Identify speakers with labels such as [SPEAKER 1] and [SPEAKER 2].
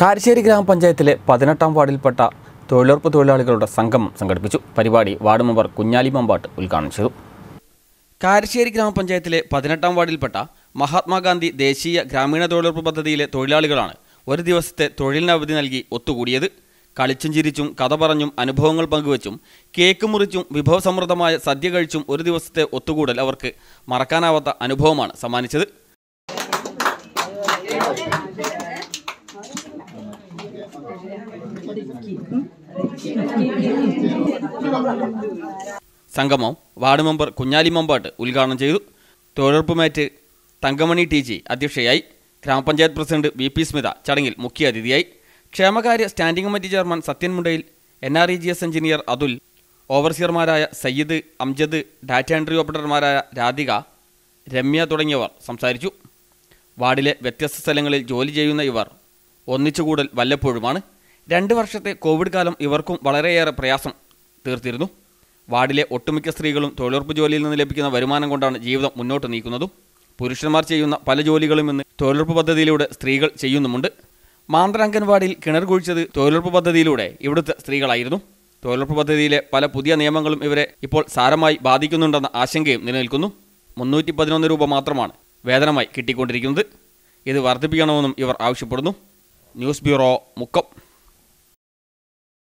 [SPEAKER 1] കാരശ്ശേരി ഗ്രാമപഞ്ചായത്തിലെ പതിനെട്ടാം വാർഡിൽപ്പെട്ട തൊഴിലുറപ്പ് തൊഴിലാളികളുടെ സംഗമം സംഘടിപ്പിച്ചു പരിപാടി വാർഡ് മെമ്പർ കുഞ്ഞാലി മമ്പാട്ട് ഉദ്ഘാടനം ചെയ്തു കാരശ്ശേരി ഗ്രാമപഞ്ചായത്തിലെ പതിനെട്ടാം വാർഡിൽപ്പെട്ട മഹാത്മാഗാന്ധി ദേശീയ ഗ്രാമീണ തൊഴിലുറപ്പ് പദ്ധതിയിലെ തൊഴിലാളികളാണ് ഒരു ദിവസത്തെ തൊഴിലിന് അവധി നൽകി ഒത്തുകൂടിയത് കളിച്ചും ചിരിച്ചും കഥ പറഞ്ഞും അനുഭവങ്ങൾ പങ്കുവച്ചും കേക്ക് മുറിച്ചും വിഭവസമൃദ്ധമായ സദ്യ കഴിച്ചും ഒരു ദിവസത്തെ ഒത്തുകൂടൽ അവർക്ക് മറക്കാനാവാത്ത അനുഭവമാണ് സമ്മാനിച്ചത് സംഗമം വാർഡ് മെമ്പർ കുഞ്ഞാലി മമ്പാട്ട് ഉദ്ഘാടനം ചെയ്തു തൊഴിലുറപ്പുമേറ്റ് തങ്കമണി ടി ജി അധ്യക്ഷയായി ഗ്രാമപഞ്ചായത്ത് പ്രസിഡന്റ് വി പി സ്മിത ചടങ്ങിൽ മുഖ്യാതിഥിയായി ക്ഷേമകാര്യ standing committee chairman Sathyan Mundayil N R E G S engineer Athul ഓവർസിയർമാരായ സയ്യിദ് അംജദ് ഡാറ്റ എൻട്രി ഓപ്പറേറ്റർമാരായ രാധിക രമ്യ തുടങ്ങിയവർ സംസാരിച്ചു വാർഡിലെ വ്യത്യസ്ത സ്ഥലങ്ങളിൽ ജോലി ചെയ്യുന്ന ഇവർ ഒന്നിച്ചുകൂടൽ വല്ലപ്പോഴുമാണ് രണ്ട് വർഷത്തെ കോവിഡ് കാലം ഇവർക്കും വളരെയേറെ പ്രയാസം തീർത്തിരുന്നു വാർഡിലെ ഒട്ടുമിക്ക സ്ത്രീകളും തൊഴിലുറപ്പ് ജോലിയിൽ നിന്ന് ലഭിക്കുന്ന വരുമാനം കൊണ്ടാണ് ജീവിതം മുന്നോട്ട് നീക്കുന്നതും പുരുഷന്മാർ ചെയ്യുന്ന പല ജോലികളും ഇന്ന് തൊഴിലുറപ്പ് പദ്ധതിയിലൂടെ സ്ത്രീകൾ ചെയ്യുന്നുമുണ്ട് മാന്ത്രാങ്കൻവാടിയിൽ കിണർ കുഴിച്ചത് തൊഴിലുറപ്പ് പദ്ധതിയിലൂടെ ഇവിടുത്തെ സ്ത്രീകളായിരുന്നു തൊഴിലുറപ്പ് പദ്ധതിയിലെ പല പുതിയ നിയമങ്ങളും ഇവരെ ഇപ്പോൾ സാരമായി ബാധിക്കുന്നുണ്ടെന്ന ആശങ്കയും നിലനിൽക്കുന്നു മുന്നൂറ്റി പതിനൊന്ന് രൂപ മാത്രമാണ് വേതനമായി കിട്ടിക്കൊണ്ടിരിക്കുന്നത് ഇത് വർദ്ധിപ്പിക്കണമെന്നും ഇവർ ആവശ്യപ്പെടുന്നു ന്യൂസ് ബ്യൂറോ മുക്കം